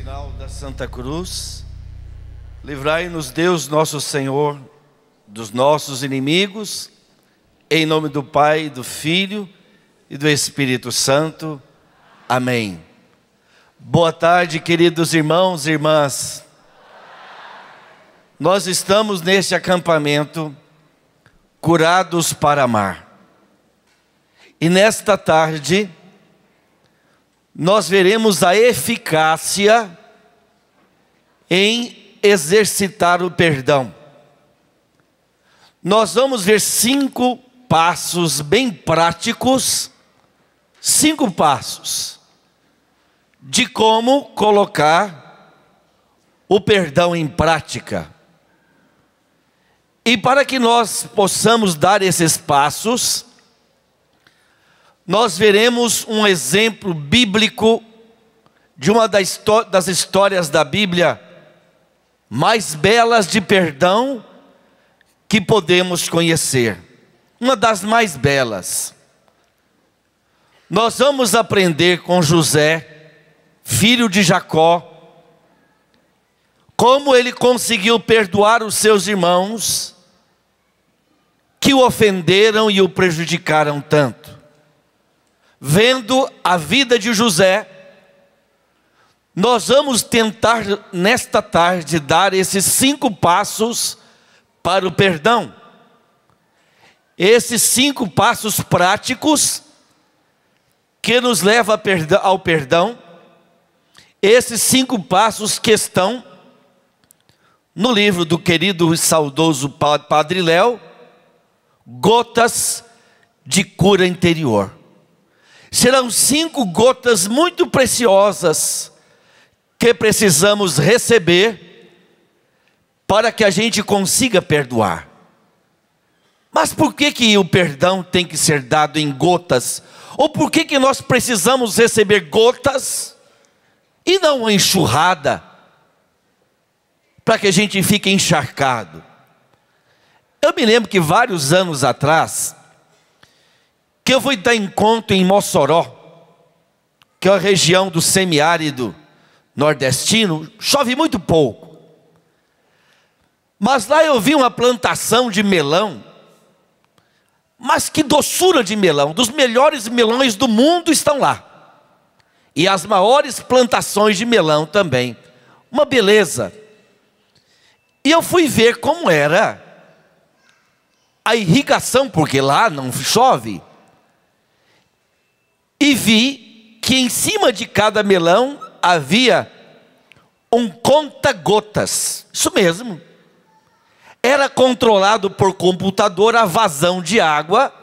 sinal da Santa Cruz, livrai-nos Deus nosso Senhor dos nossos inimigos, em nome do Pai, do Filho e do Espírito Santo. Amém. Boa tarde, queridos irmãos e irmãs. Nós estamos neste acampamento curados para amar. E nesta tarde, nós veremos a eficácia em exercitar o perdão. Nós vamos ver cinco passos bem práticos, cinco passos de como colocar o perdão em prática. E para que nós possamos dar esses passos, nós veremos um exemplo bíblico de uma das histórias da Bíblia mais belas de perdão que podemos conhecer. Uma das mais belas. Nós vamos aprender com José, filho de Jacó, como ele conseguiu perdoar os seus irmãos que o ofenderam e o prejudicaram tanto vendo a vida de José, nós vamos tentar nesta tarde dar esses cinco passos para o perdão. Esses cinco passos práticos que nos leva ao perdão, esses cinco passos que estão no livro do querido e saudoso Padre Léo, Gotas de Cura Interior serão cinco gotas muito preciosas que precisamos receber para que a gente consiga perdoar. Mas por que, que o perdão tem que ser dado em gotas? Ou por que, que nós precisamos receber gotas e não uma enxurrada para que a gente fique encharcado? Eu me lembro que vários anos atrás, que eu vou dar encontro em Mossoró, que é a região do semiárido nordestino, chove muito pouco. Mas lá eu vi uma plantação de melão, mas que doçura de melão, dos melhores melões do mundo estão lá. E as maiores plantações de melão também. Uma beleza. E eu fui ver como era a irrigação, porque lá não chove. E vi que em cima de cada melão havia um conta-gotas. Isso mesmo. Era controlado por computador a vazão de água,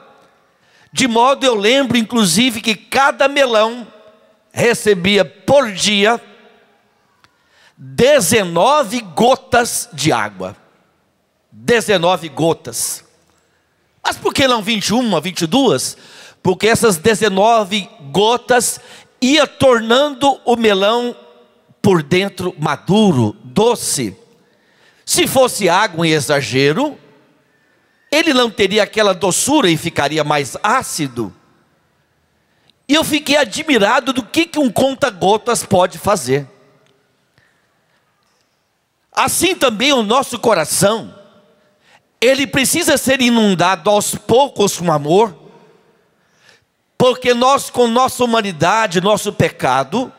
de modo eu lembro inclusive que cada melão recebia por dia 19 gotas de água. 19 gotas. Mas por que não 21, 22? porque essas 19 gotas ia tornando o melão por dentro maduro, doce. Se fosse água em exagero, ele não teria aquela doçura e ficaria mais ácido. E eu fiquei admirado do que, que um conta-gotas pode fazer. Assim também o nosso coração, ele precisa ser inundado aos poucos com amor porque nós, com nossa humanidade, nosso pecado,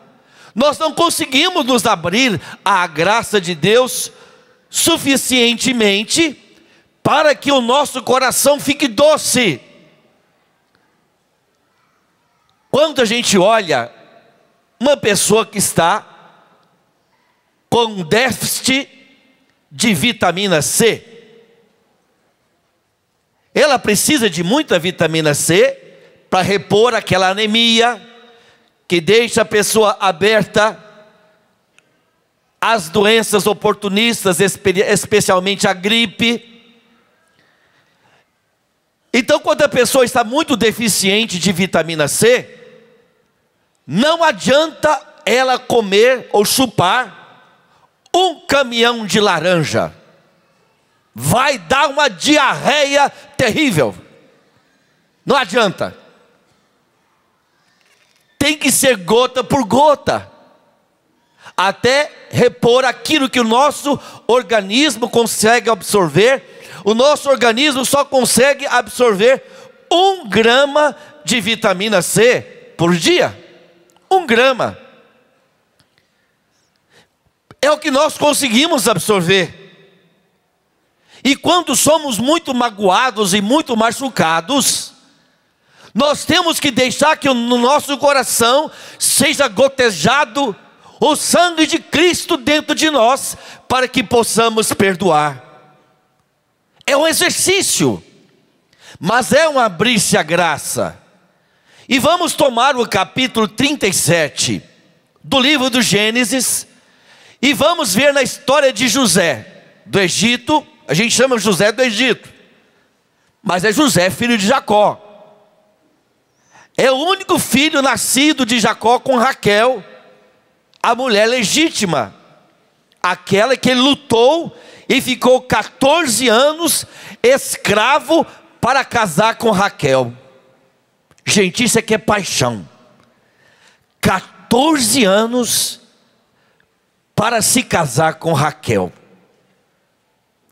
nós não conseguimos nos abrir à graça de Deus suficientemente para que o nosso coração fique doce. Quando a gente olha uma pessoa que está com déficit de vitamina C, ela precisa de muita vitamina C para repor aquela anemia que deixa a pessoa aberta às doenças oportunistas, especialmente a gripe. Então, quando a pessoa está muito deficiente de vitamina C, não adianta ela comer ou chupar um caminhão de laranja. Vai dar uma diarreia terrível. Não adianta tem que ser gota por gota, até repor aquilo que o nosso organismo consegue absorver. O nosso organismo só consegue absorver um grama de vitamina C por dia. Um grama. É o que nós conseguimos absorver. E quando somos muito magoados e muito machucados, nós temos que deixar que no nosso coração seja gotejado o sangue de Cristo dentro de nós, para que possamos perdoar. É um exercício, mas é um abrir-se a graça. E vamos tomar o capítulo 37 do livro do Gênesis e vamos ver na história de José do Egito. A gente chama José do Egito, mas é José, filho de Jacó. É o único filho nascido de Jacó com Raquel, a mulher legítima, aquela que ele lutou e ficou 14 anos escravo para casar com Raquel. Gente, isso aqui é paixão. 14 anos para se casar com Raquel.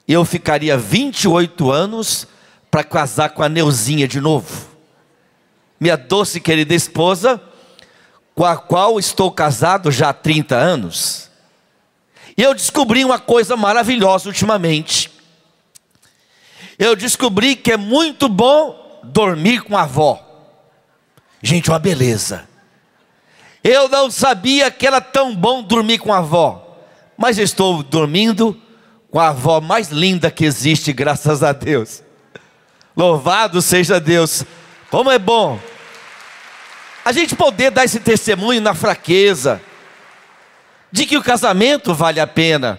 Eu ficaria 28 anos para casar com a Neuzinha de novo minha doce e querida esposa, com a qual estou casado já há 30 anos. E eu descobri uma coisa maravilhosa ultimamente. Eu descobri que é muito bom dormir com a avó. Gente, uma beleza. Eu não sabia que era tão bom dormir com a avó, mas estou dormindo com a avó mais linda que existe, graças a Deus. Louvado seja Deus. Como é bom a gente poder dar esse testemunho na fraqueza, de que o casamento vale a pena.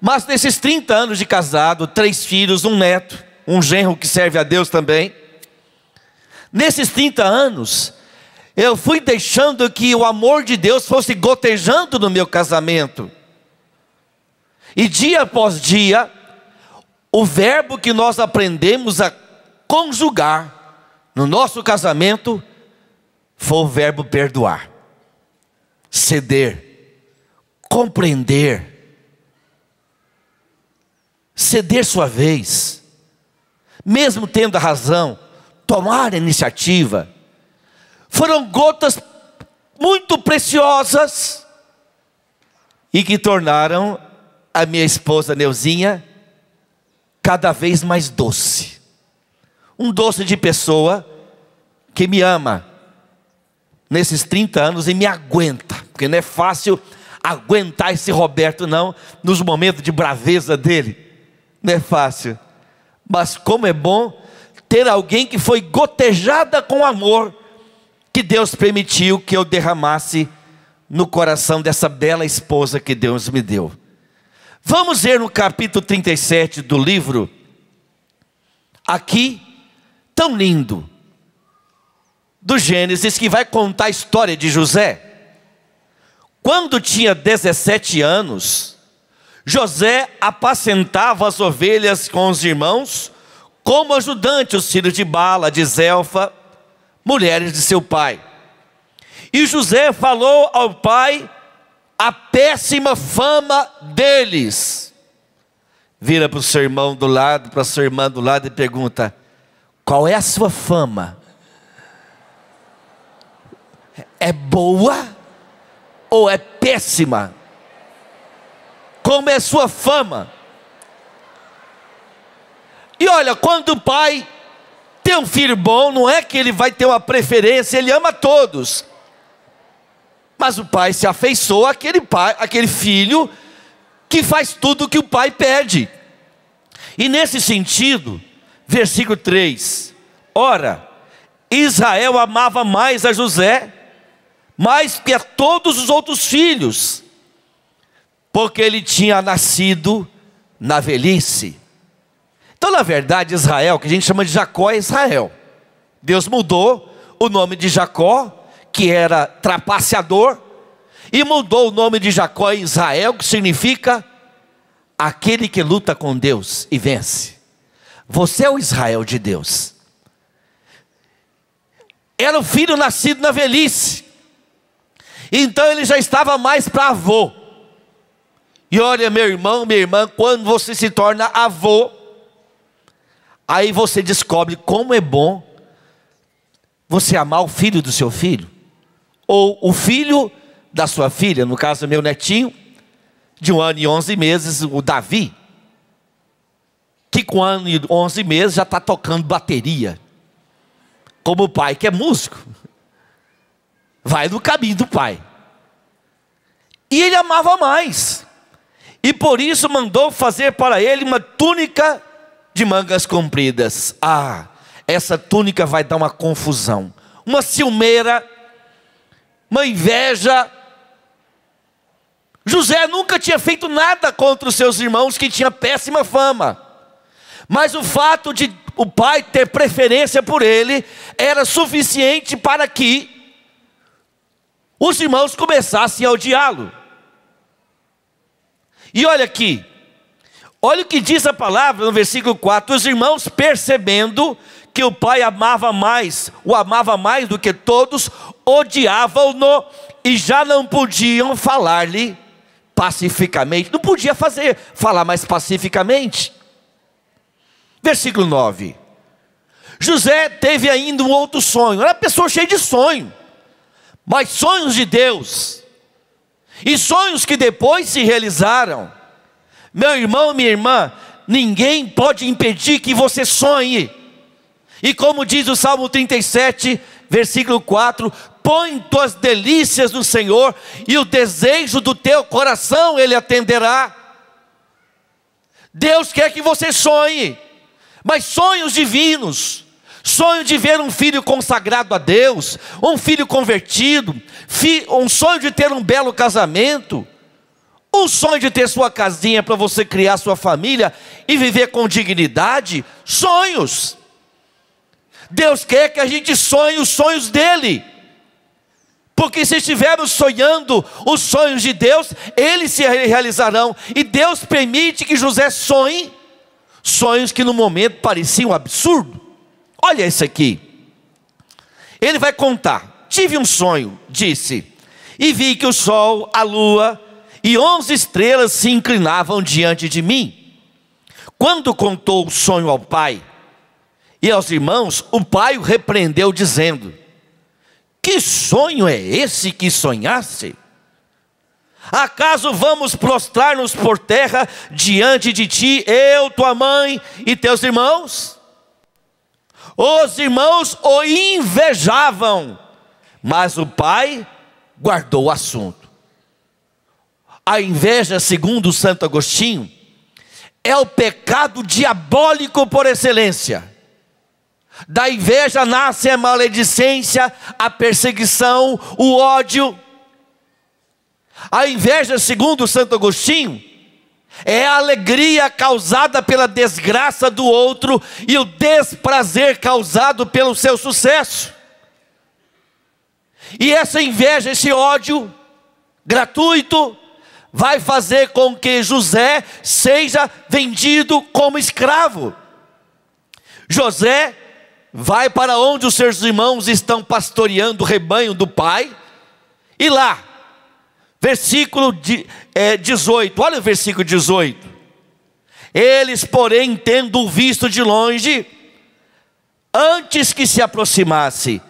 Mas nesses 30 anos de casado, três filhos, um neto, um genro que serve a Deus também. Nesses 30 anos, eu fui deixando que o amor de Deus fosse gotejando no meu casamento. E dia após dia, o verbo que nós aprendemos a conjugar no nosso casamento foi o verbo perdoar, ceder, compreender, ceder sua vez, mesmo tendo a razão, tomar a iniciativa. Foram gotas muito preciosas e que tornaram a minha esposa Neuzinha cada vez mais doce um doce de pessoa que me ama nesses 30 anos e me aguenta, porque não é fácil aguentar esse Roberto, não, nos momentos de braveza dele, não é fácil, mas como é bom ter alguém que foi gotejada com amor, que Deus permitiu que eu derramasse no coração dessa bela esposa que Deus me deu. Vamos ver no capítulo 37 do livro, aqui, tão lindo do Gênesis que vai contar a história de José. Quando tinha 17 anos, José apacentava as ovelhas com os irmãos, como ajudante os filhos de Bala, de Zelfa, mulheres de seu pai. E José falou ao pai a péssima fama deles. Vira para o seu irmão do lado, para a sua irmã do lado e pergunta: qual é a sua fama? É boa ou é péssima? Como é a sua fama? E olha, quando o pai tem um filho bom, não é que ele vai ter uma preferência, ele ama todos. Mas o pai se afeiçoa àquele, pai, àquele filho que faz tudo o que o pai pede. E nesse sentido, versículo 3: Ora, Israel amava mais a José, mais que a todos os outros filhos, porque ele tinha nascido na velhice. Então, na verdade, Israel, que a gente chama de Jacó, é Israel. Deus mudou o nome de Jacó, que era trapaceador, e mudou o nome de Jacó em Israel, que significa aquele que luta com Deus e vence. Você é o Israel de Deus. Era o filho nascido na velhice. Então ele já estava mais para avô. E olha, meu irmão, minha irmã, quando você se torna avô, aí você descobre como é bom você amar o filho do seu filho, ou o filho da sua filha, no caso meu netinho, de um ano e onze meses, o Davi que com um ano e onze meses já está tocando bateria. Como o pai que é músico. Vai no caminho do pai. E ele amava mais. E por isso mandou fazer para ele uma túnica de mangas compridas. Ah, essa túnica vai dar uma confusão, uma ciumeira, uma inveja. José nunca tinha feito nada contra os seus irmãos que tinha péssima fama. Mas o fato de o pai ter preferência por ele era suficiente para que os irmãos começassem a odiá-lo. E olha aqui, olha o que diz a palavra no versículo 4: os irmãos percebendo que o pai amava mais, o amava mais do que todos, odiavam-no e já não podiam falar-lhe pacificamente. Não podia fazer, falar mais pacificamente. Versículo 9. José teve ainda um outro sonho. Era uma pessoa cheia de sonho, mas sonhos de Deus. E sonhos que depois se realizaram. Meu irmão, minha irmã, ninguém pode impedir que você sonhe. E como diz o Salmo 37, versículo 4: Põe tuas delícias no Senhor, e o desejo do teu coração ele atenderá. Deus quer que você sonhe mas sonhos divinos. Sonho de ver um filho consagrado a Deus, um filho convertido, um sonho de ter um belo casamento, um sonho de ter sua casinha para você criar sua família e viver com dignidade. Sonhos. Deus quer que a gente sonhe os sonhos dele. Porque se estivermos sonhando os sonhos de Deus, eles se realizarão. E Deus permite que José sonhe sonhos que no momento pareciam absurdo. Olha isso aqui. Ele vai contar: Tive um sonho, disse, e vi que o sol, a lua e onze estrelas se inclinavam diante de mim. Quando contou o sonho ao pai e aos irmãos, o pai o repreendeu, dizendo: Que sonho é esse que sonhaste? Acaso vamos prostrar-nos por terra diante de ti, eu, tua mãe e teus irmãos? Os irmãos o invejavam, mas o pai guardou o assunto. A inveja, segundo Santo Agostinho, é o pecado diabólico por excelência. Da inveja nasce a maledicência, a perseguição, o ódio. A inveja, segundo Santo Agostinho, é a alegria causada pela desgraça do outro e o desprazer causado pelo seu sucesso. E essa inveja, esse ódio gratuito, vai fazer com que José seja vendido como escravo. José vai para onde os seus irmãos estão pastoreando o rebanho do pai, e lá Versículo de, 18, é, olha o versículo 18. Eles, porém, tendo visto de longe, antes que se aproximasse,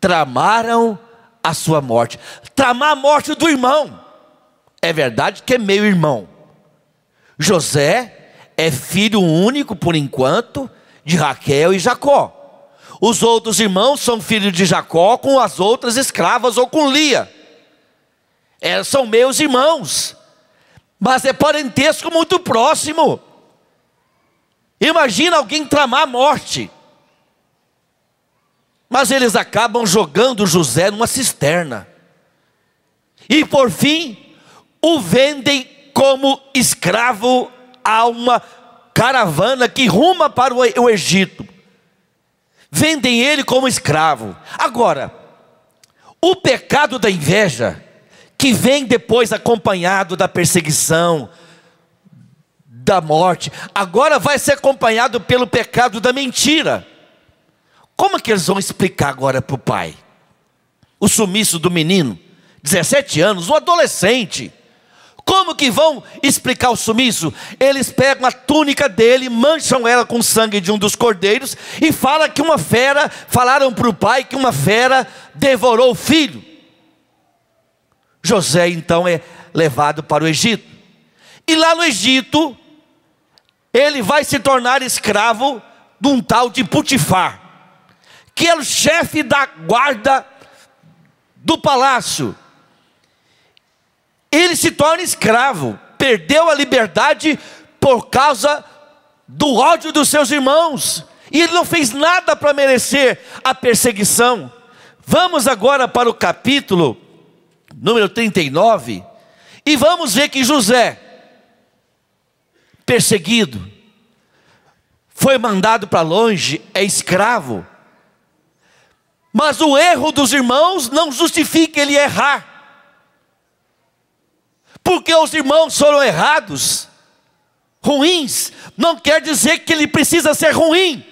tramaram a sua morte. Tramar a morte do irmão. É verdade que é meio irmão. José é filho único, por enquanto, de Raquel e Jacó. Os outros irmãos são filhos de Jacó com as outras escravas ou com Lia é, são meus irmãos, mas é parentesco muito próximo. Imagina alguém tramar a morte. Mas eles acabam jogando José numa cisterna. E por fim, o vendem como escravo a uma caravana que ruma para o Egito. Vendem ele como escravo. Agora, o pecado da inveja que vem depois acompanhado da perseguição, da morte, agora vai ser acompanhado pelo pecado da mentira. Como é que eles vão explicar agora para o pai? O sumiço do menino, 17 anos, um adolescente. Como que vão explicar o sumiço? Eles pegam a túnica dele, mancham ela com sangue de um dos cordeiros e fala que uma fera, falaram para o pai que uma fera devorou o filho. José então é levado para o Egito. E lá no Egito, ele vai se tornar escravo de um tal de Putifar, que é o chefe da guarda do palácio. Ele se torna escravo, perdeu a liberdade por causa do ódio dos seus irmãos, e ele não fez nada para merecer a perseguição. Vamos agora para o capítulo número 39, e vamos ver que José, perseguido, foi mandado para longe, é escravo. Mas o erro dos irmãos não justifica ele errar. Porque os irmãos foram errados, ruins, não quer dizer que ele precisa ser ruim.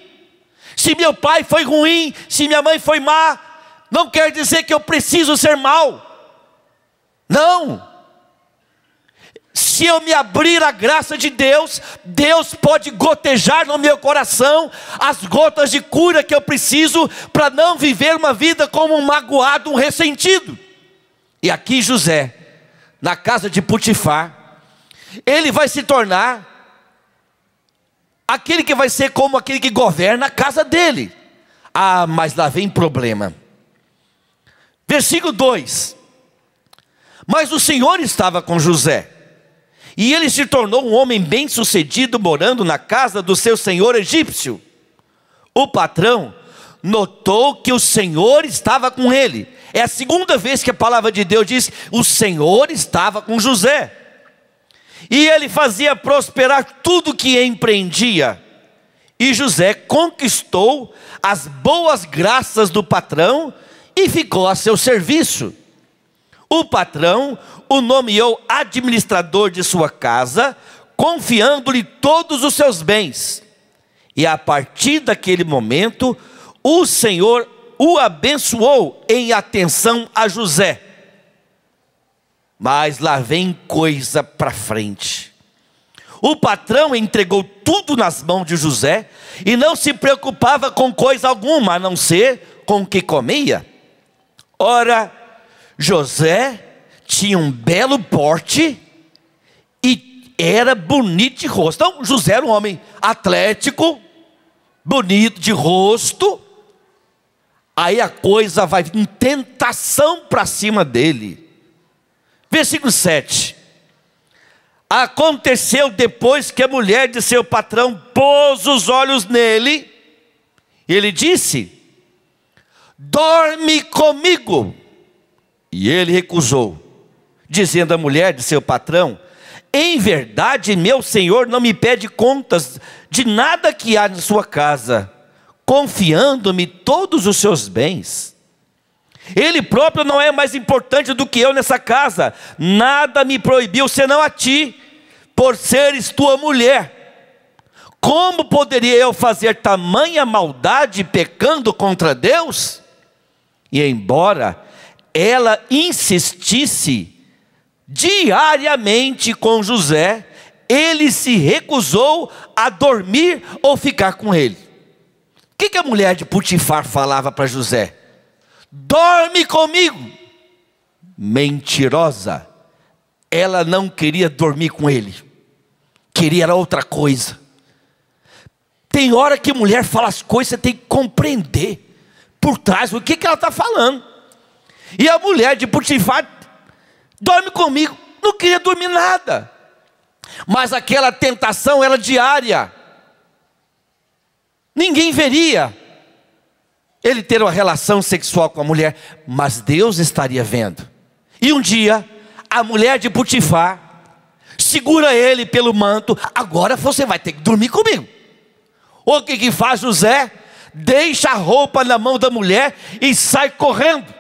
Se meu pai foi ruim, se minha mãe foi má, não quer dizer que eu preciso ser mal. Não! Se eu me abrir à graça de Deus, Deus pode gotejar no meu coração as gotas de cura que eu preciso para não viver uma vida como um magoado, um ressentido. E aqui José, na casa de Putifar, ele vai se tornar aquele que vai ser como aquele que governa a casa dele. Ah, mas lá vem problema. Versículo 2: mas o Senhor estava com José. E ele se tornou um homem bem-sucedido morando na casa do seu senhor egípcio. O patrão notou que o Senhor estava com ele. É a segunda vez que a palavra de Deus diz: o Senhor estava com José. E ele fazia prosperar tudo que empreendia. E José conquistou as boas graças do patrão e ficou a seu serviço. O patrão o nomeou administrador de sua casa, confiando-lhe todos os seus bens. E a partir daquele momento, o Senhor o abençoou em atenção a José. Mas lá vem coisa para frente. O patrão entregou tudo nas mãos de José e não se preocupava com coisa alguma, a não ser com o que comia. Ora, José tinha um belo porte e era bonito de rosto. Então, José era um homem atlético, bonito de rosto. Aí a coisa vai em tentação para cima dele. Versículo 7. Aconteceu depois que a mulher de seu patrão pôs os olhos nele, ele disse: Dorme comigo. E ele recusou, dizendo à mulher de seu patrão: Em verdade, meu senhor não me pede contas de nada que há em sua casa, confiando-me todos os seus bens. Ele próprio não é mais importante do que eu nessa casa. Nada me proibiu senão a ti, por seres tua mulher. Como poderia eu fazer tamanha maldade pecando contra Deus? E embora ela insistisse diariamente com José, ele se recusou a dormir ou ficar com ele. O que, que a mulher de Putifar falava para José? Dorme comigo. Mentirosa. Ela não queria dormir com ele. Queria outra coisa. Tem hora que mulher fala as coisas, você tem que compreender por trás o que, que ela está falando. E a mulher de Putifá dorme comigo, não queria dormir nada. Mas aquela tentação era diária. Ninguém veria ele ter uma relação sexual com a mulher, mas Deus estaria vendo. E um dia, a mulher de Putifá segura ele pelo manto, agora você vai ter que dormir comigo. O que, que faz José? Deixa a roupa na mão da mulher e sai correndo.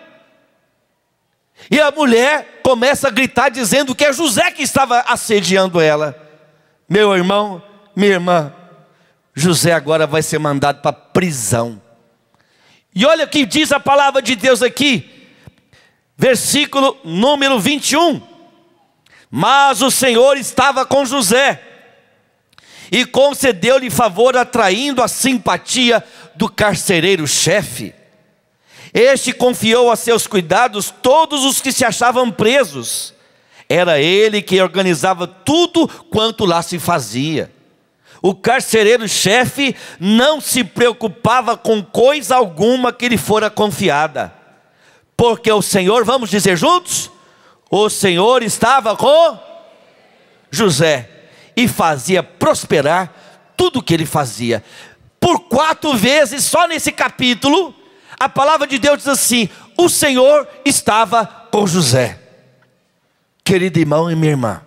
E a mulher começa a gritar dizendo que é José que estava assediando ela. Meu irmão, minha irmã, José agora vai ser mandado para prisão. E olha o que diz a palavra de Deus aqui, versículo número 21. Mas o Senhor estava com José e concedeu-lhe favor, atraindo a simpatia do carcereiro-chefe. Este confiou a seus cuidados todos os que se achavam presos. Era ele que organizava tudo quanto lá se fazia. O carcereiro-chefe não se preocupava com coisa alguma que lhe fora confiada, porque o Senhor, vamos dizer juntos, o Senhor estava com José e fazia prosperar tudo o que ele fazia. Por quatro vezes, só nesse capítulo, a palavra de Deus diz assim: o Senhor estava com José. Querido irmão e minha irmã,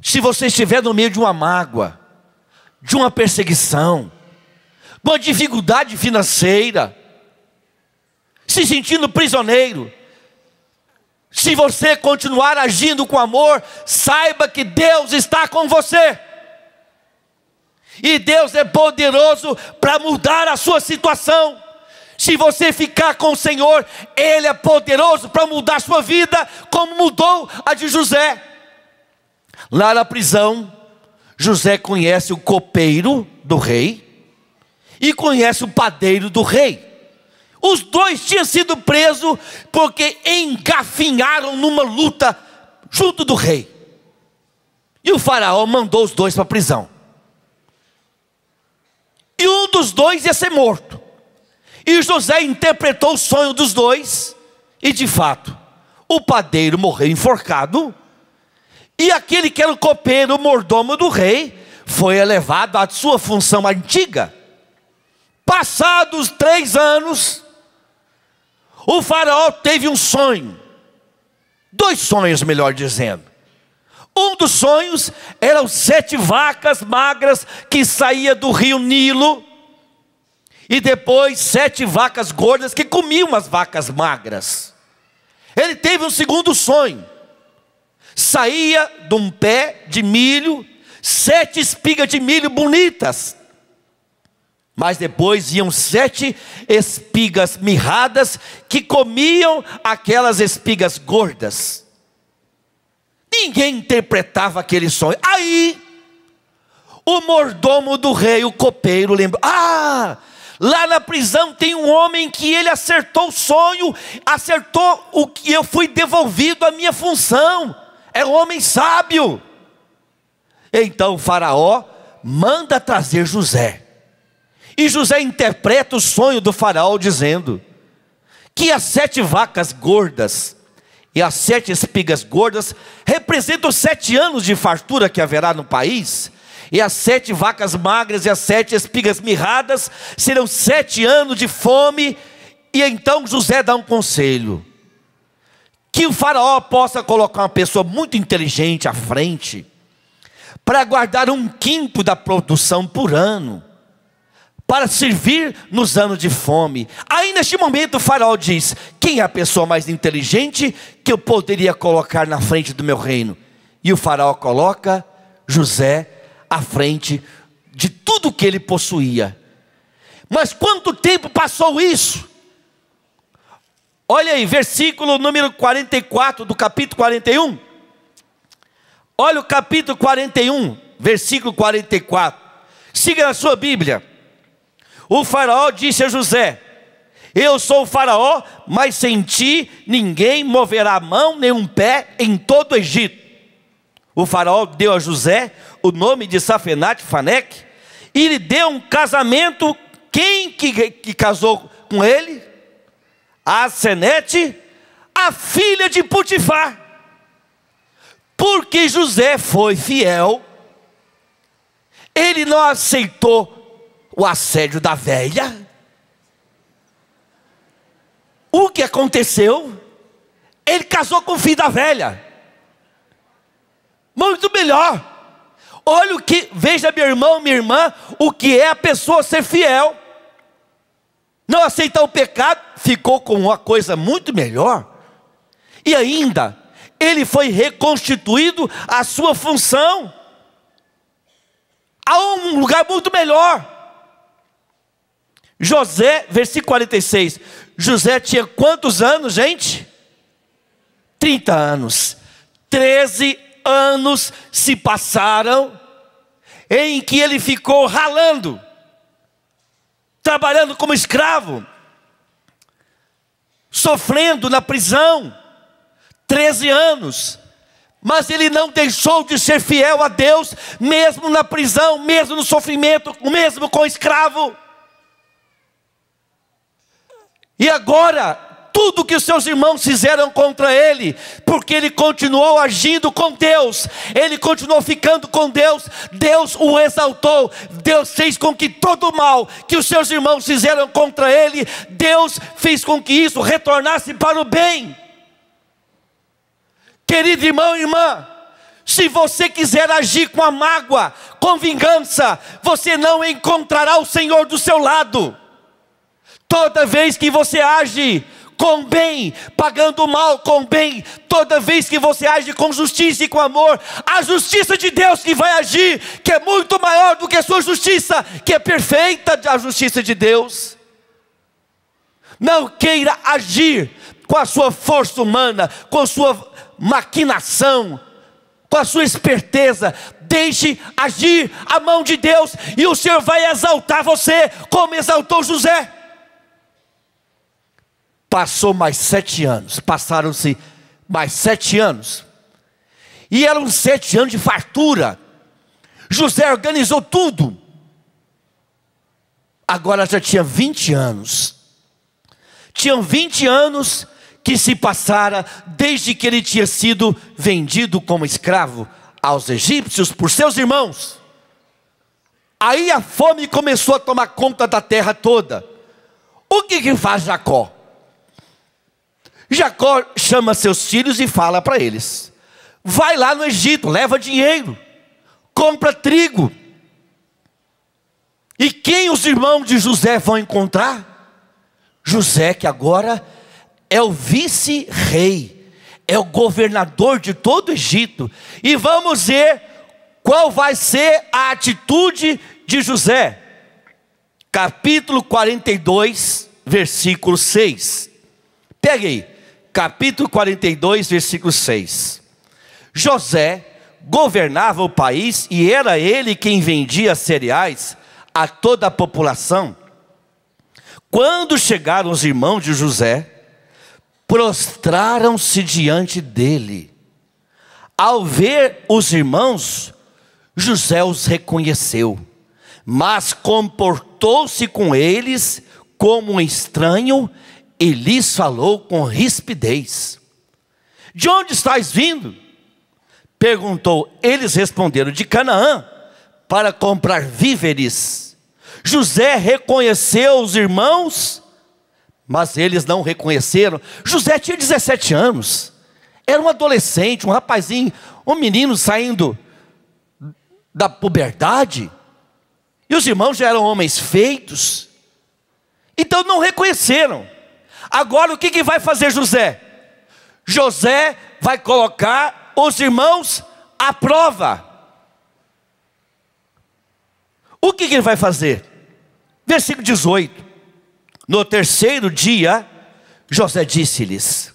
se você estiver no meio de uma mágoa, de uma perseguição, de uma dificuldade financeira, se sentindo prisioneiro, se você continuar agindo com amor, saiba que Deus está com você. E Deus é poderoso para mudar a sua situação. Se você ficar com o Senhor, Ele é poderoso para mudar a sua vida, como mudou a de José. Lá na prisão, José conhece o copeiro do rei e conhece o padeiro do rei. Os dois tinham sido presos porque engafinharam numa luta junto do rei. E o faraó mandou os dois para a prisão. E um dos dois ia ser morto. E José interpretou o sonho dos dois, e de fato, o padeiro morreu enforcado, e aquele que era o copeiro, o mordomo do rei, foi elevado à sua função antiga. Passados três anos, o faraó teve um sonho, dois sonhos, melhor dizendo. Um dos sonhos eram sete vacas magras que saía do rio Nilo e depois sete vacas gordas que comiam as vacas magras. Ele teve um segundo sonho. Saía de um pé de milho sete espigas de milho bonitas, mas depois iam sete espigas mirradas que comiam aquelas espigas gordas. Ninguém interpretava aquele sonho. Aí, o mordomo do rei, o copeiro, lembrou: Ah, Lá na prisão tem um homem que ele acertou o sonho, acertou o que eu fui devolvido a minha função. É um homem sábio. Então Faraó manda trazer José. E José interpreta o sonho do Faraó dizendo: que as sete vacas gordas e as sete espigas gordas representam sete anos de fartura que haverá no país e as sete vacas magras e as sete espigas mirradas, serão sete anos de fome, e então José dá um conselho: que o faraó possa colocar uma pessoa muito inteligente à frente, para guardar um quinto da produção por ano, para servir nos anos de fome. Aí neste momento o faraó diz: quem é a pessoa mais inteligente que eu poderia colocar na frente do meu reino? E o faraó coloca José à frente de tudo que ele possuía. Mas quanto tempo passou isso? Olha aí, versículo número 44 do capítulo 41. Olha o capítulo 41, versículo 44. Siga na sua Bíblia. O faraó disse a José: Eu sou o faraó, mas sem ti ninguém moverá a mão nem um pé em todo o Egito. O faraó deu a José o nome de Safenate Fanek, e lhe deu um casamento. Quem que, que casou com ele? A Senete, a filha de Putifar. Porque José foi fiel, ele não aceitou o assédio da velha. O que aconteceu? Ele casou com o filho da velha. Muito melhor. Olha o que, veja meu irmão, minha irmã, o que é a pessoa ser fiel. Não aceitar o pecado, ficou com uma coisa muito melhor. E ainda, ele foi reconstituído a sua função a um lugar muito melhor. José, versículo 46. José tinha quantos anos, gente? 30 anos. 13 anos se passaram em que ele ficou ralando, trabalhando como escravo, sofrendo na prisão, 13 anos. Mas ele não deixou de ser fiel a Deus, mesmo na prisão, mesmo no sofrimento, mesmo com escravo. E agora tudo que os seus irmãos fizeram contra ele, porque ele continuou agindo com Deus, ele continuou ficando com Deus, Deus o exaltou, Deus fez com que todo o mal que os seus irmãos fizeram contra ele, Deus fez com que isso retornasse para o bem. Querido irmão e irmã, se você quiser agir com a mágoa, com vingança, você não encontrará o Senhor do seu lado. Toda vez que você age com bem, pagando mal com bem, toda vez que você age com justiça e com amor, a justiça de Deus que vai agir, que é muito maior do que a sua justiça, que é perfeita a justiça de Deus. Não queira agir com a sua força humana, com sua maquinação, com a sua esperteza, deixe agir a mão de Deus, e o Senhor vai exaltar você, como exaltou José. Passou mais sete anos. Passaram-se mais sete anos. E eram sete anos de fartura. José organizou tudo. Agora já tinha 20 anos. Tinham 20 anos que se passara desde que ele tinha sido vendido como escravo aos egípcios por seus irmãos. Aí a fome começou a tomar conta da terra toda. O que, que faz Jacó? Jacó chama seus filhos e fala para eles: vai lá no Egito, leva dinheiro, compra trigo. E quem os irmãos de José vão encontrar? José, que agora é o vice-rei, é o governador de todo o Egito. E vamos ver qual vai ser a atitude de José. Capítulo 42, versículo 6. Pega aí capítulo 42, versículo 6. José governava o país e era ele quem vendia cereais a toda a população. Quando chegaram os irmãos de José, prostraram-se diante dele. Ao ver os irmãos, José os reconheceu, mas comportou-se com eles como um estranho e lhes falou com rispidez: De onde estás vindo? Perguntou. Eles responderam: De Canaã, para comprar víveres. José reconheceu os irmãos, mas eles não reconheceram. José tinha 17 anos, era um adolescente, um rapazinho, um menino saindo da puberdade. E os irmãos já eram homens feitos, então não reconheceram. Agora o que, que vai fazer José? José vai colocar os irmãos à prova. O que, que ele vai fazer? Versículo 18: No terceiro dia, José disse-lhes: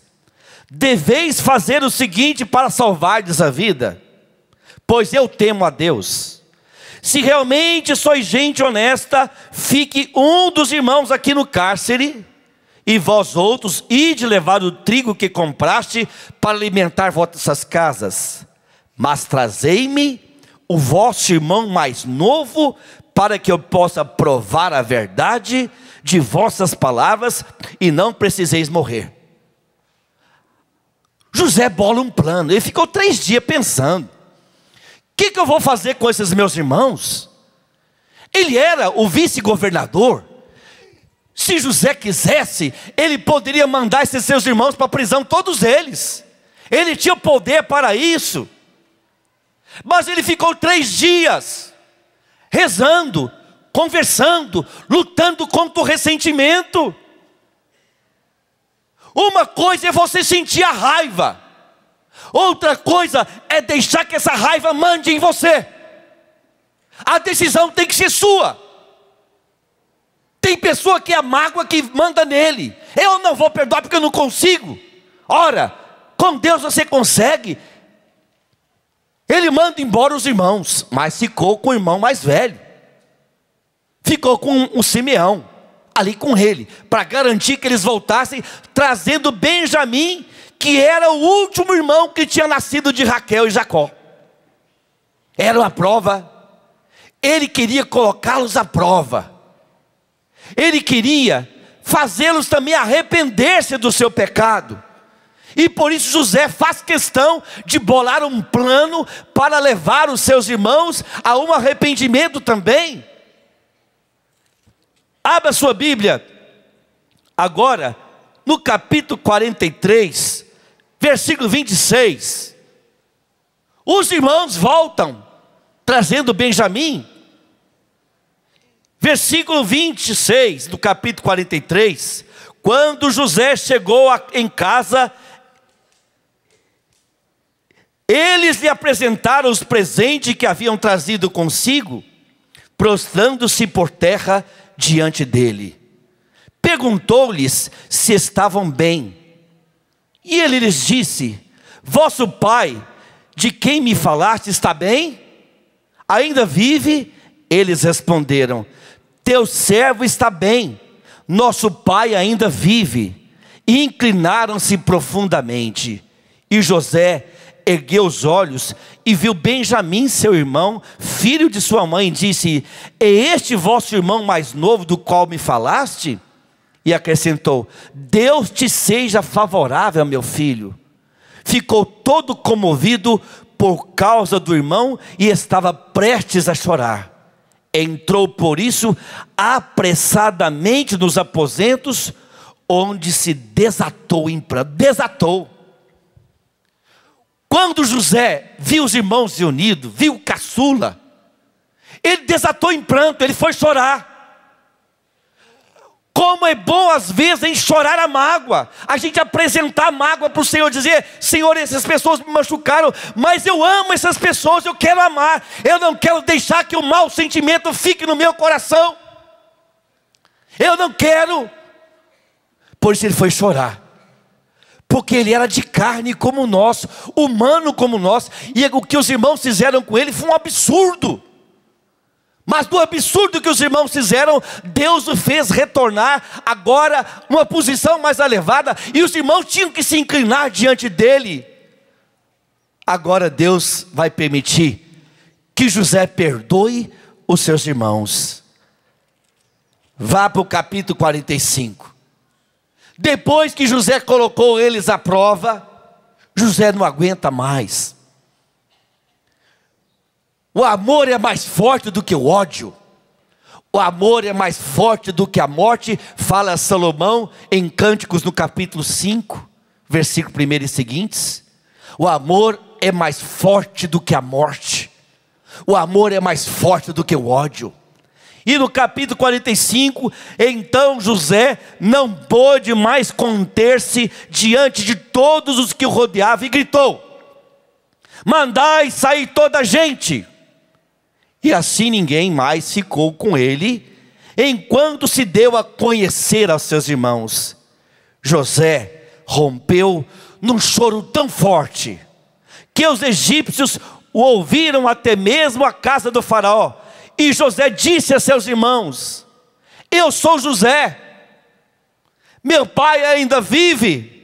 Deveis fazer o seguinte para salvar-lhes a vida, pois eu temo a Deus. Se realmente sois gente honesta, fique um dos irmãos aqui no cárcere e vós outros, ide levar o trigo que compraste para alimentar vossas casas. Mas trazei-me o vosso irmão mais novo, para que eu possa provar a verdade de vossas palavras e não preciseis morrer. José bola um plano, ele ficou três dias pensando: o que, que eu vou fazer com esses meus irmãos? Ele era o vice-governador, se José quisesse, ele poderia mandar esses seus irmãos para a prisão, todos eles. Ele tinha poder para isso. Mas ele ficou três dias rezando, conversando, lutando contra o ressentimento. Uma coisa é você sentir a raiva, outra coisa é deixar que essa raiva mande em você. A decisão tem que ser sua. Tem pessoa que é a mágoa que manda nele. Eu não vou perdoar porque eu não consigo. Ora, com Deus você consegue. Ele manda embora os irmãos, mas ficou com o irmão mais velho. Ficou com o Simeão, ali com ele, para garantir que eles voltassem, trazendo Benjamim, que era o último irmão que tinha nascido de Raquel e Jacó. Era uma prova. Ele queria colocá-los à prova. Ele queria fazê-los também arrepender-se do seu pecado. E por isso José faz questão de bolar um plano para levar os seus irmãos a um arrependimento também. Abra sua Bíblia agora no capítulo 43, versículo 26. Os irmãos voltam trazendo Benjamim Versículo 26 do capítulo 43. Quando José chegou em casa, eles lhe apresentaram os presentes que haviam trazido consigo, prostrando-se por terra diante dele. Perguntou-lhes se estavam bem. E ele lhes disse: Vosso pai, de quem me falaste, está bem? Ainda vive? Eles responderam: teu servo está bem, nosso pai ainda vive. Inclinaram-se profundamente. E José ergueu os olhos e viu Benjamim, seu irmão, filho de sua mãe, e disse: É este vosso irmão mais novo do qual me falaste? E acrescentou: Deus te seja favorável, meu filho. Ficou todo comovido por causa do irmão e estava prestes a chorar. Entrou por isso apressadamente nos aposentos, onde se desatou em pranto. Desatou. Quando José viu os irmãos reunidos, viu o caçula, ele desatou em pranto, ele foi chorar. Como é bom às vezes a gente chorar a mágoa, a gente apresentar a mágoa para o Senhor, dizer: Senhor, essas pessoas me machucaram, mas eu amo essas pessoas, eu quero amar, eu não quero deixar que o mau sentimento fique no meu coração, eu não quero. Por isso ele foi chorar, porque ele era de carne como nós, humano como nós, e o que os irmãos fizeram com ele foi um absurdo. Mas do absurdo que os irmãos fizeram, Deus o fez retornar agora uma posição mais elevada, e os irmãos tinham que se inclinar diante dele. Agora Deus vai permitir que José perdoe os seus irmãos. Vá para o capítulo 45. Depois que José colocou eles à prova, José não aguenta mais. O amor é mais forte do que o ódio. O amor é mais forte do que a morte, fala Salomão em Cânticos no capítulo 5, versículo 1 e seguintes. O amor é mais forte do que a morte. O amor é mais forte do que o ódio. E no capítulo 45, então José não pôde mais conter-se diante de todos os que o rodeavam e gritou: Mandai sair toda a gente e assim ninguém mais ficou com ele, enquanto se deu a conhecer a seus irmãos. José rompeu num choro tão forte que os egípcios o ouviram até mesmo a casa do faraó. E José disse a seus irmãos: Eu sou José, meu pai ainda vive.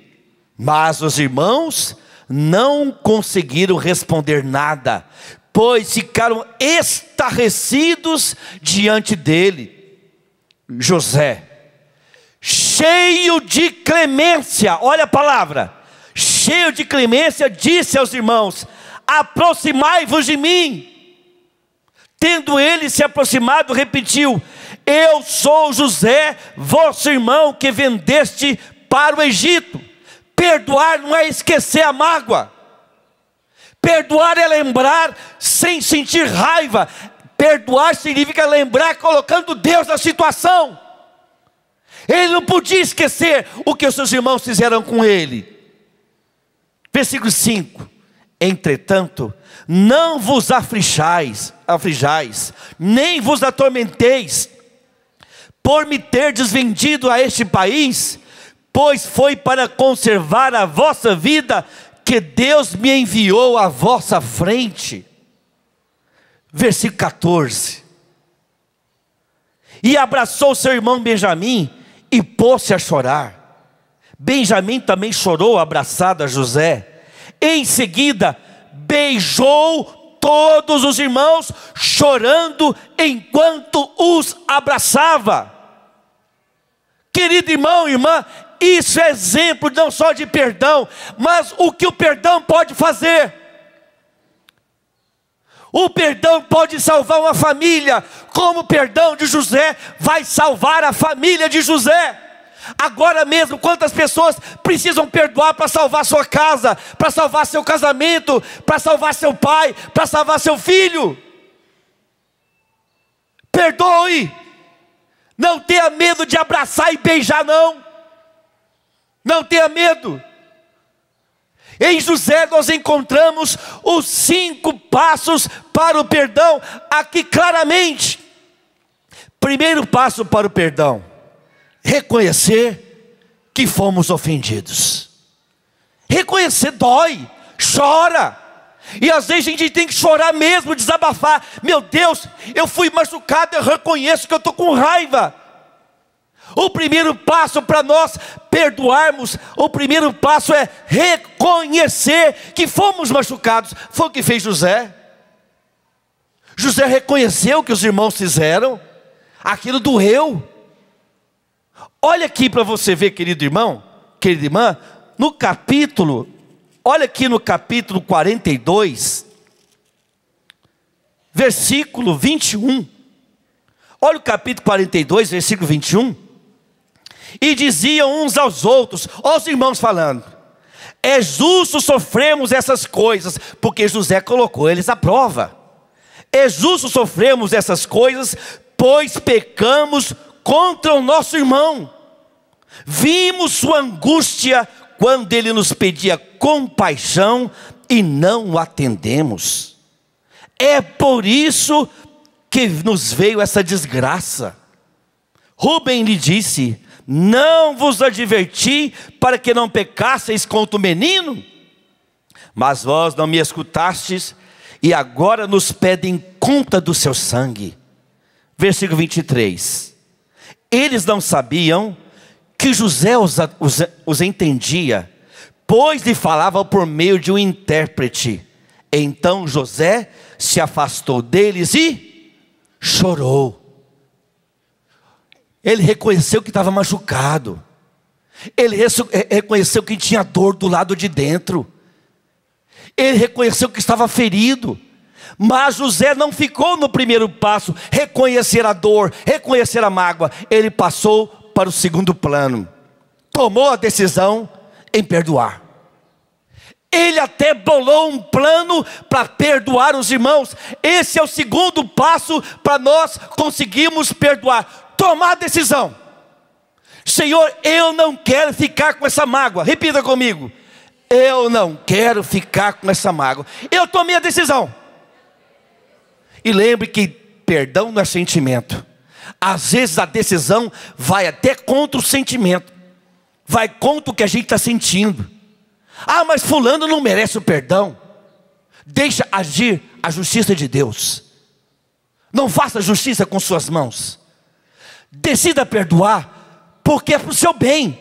Mas os irmãos não conseguiram responder nada, pois ficaram estarrecidos diante dele. José, cheio de clemência, olha a palavra, cheio de clemência, disse aos irmãos: Aproximai-vos de mim. Tendo ele se aproximado, repetiu: Eu sou José, vosso irmão que vendeste para o Egito. Perdoar não é esquecer a mágoa. Perdoar é lembrar sem sentir raiva. Perdoar significa lembrar colocando Deus na situação. Ele não podia esquecer o que os seus irmãos fizeram com ele. Versículo 5. Entretanto, não vos aflijais, aflijais, nem vos atormenteis, por me terdes vendido a este país, pois foi para conservar a vossa vida que Deus me enviou à vossa frente. Versículo 14. E abraçou seu irmão Benjamim e pôs-se a chorar. Benjamim também chorou abraçado a José. Em seguida, beijou todos os irmãos, chorando enquanto os abraçava. Querido irmão, irmã, isso é exemplo não só de perdão, mas o que o perdão pode fazer. O perdão pode salvar uma família, como o perdão de José vai salvar a família de José. Agora mesmo, quantas pessoas precisam perdoar para salvar sua casa, para salvar seu casamento, para salvar seu pai, para salvar seu filho? Perdoe, não tenha medo de abraçar e beijar, não. Não tenha medo. Em José nós encontramos os cinco passos para o perdão, aqui claramente. Primeiro passo para o perdão: reconhecer que fomos ofendidos. Reconhecer dói, chora. E às vezes a gente tem que chorar mesmo, desabafar. Meu Deus, eu fui machucado, eu reconheço que eu estou com raiva. O primeiro passo para nós perdoarmos, o primeiro passo é reconhecer que fomos machucados. Foi o que fez José. José reconheceu que os irmãos fizeram, aquilo doeu. Olha aqui para você ver, querido irmão, querida irmã, no capítulo, olha aqui no capítulo 42, versículo 21. Olha o capítulo 42, versículo 21. E diziam uns aos outros, os irmãos falando: é justo sofremos essas coisas, porque José colocou eles à prova. É justo sofremos essas coisas, pois pecamos contra o nosso irmão. Vimos sua angústia quando ele nos pedia compaixão e não o atendemos. É por isso que nos veio essa desgraça. Rubem lhe disse: não vos adverti para que não pecasseis contra o menino? Mas vós não me escutastes, e agora nos pedem conta do seu sangue. Versículo 23. Eles não sabiam que José os, os, os entendia, pois lhe falava por meio de um intérprete. Então José se afastou deles e chorou. Ele reconheceu que estava machucado. Ele reconheceu que tinha dor do lado de dentro. Ele reconheceu que estava ferido. Mas José não ficou no primeiro passo, reconhecer a dor, reconhecer a mágoa. Ele passou para o segundo plano. Tomou a decisão em perdoar. Ele até bolou um plano para perdoar os irmãos. Esse é o segundo passo para nós conseguirmos perdoar tomar a decisão. Senhor, eu não quero ficar com essa mágoa. Repita comigo. Eu não quero ficar com essa mágoa. Eu tomei a decisão. E lembre que perdão não é sentimento. Às vezes a decisão vai até contra o sentimento, vai contra o que a gente está sentindo. Ah, mas Fulano não merece o perdão. Deixa agir a justiça de Deus. Não faça justiça com suas mãos. Decida perdoar, porque é para o seu bem,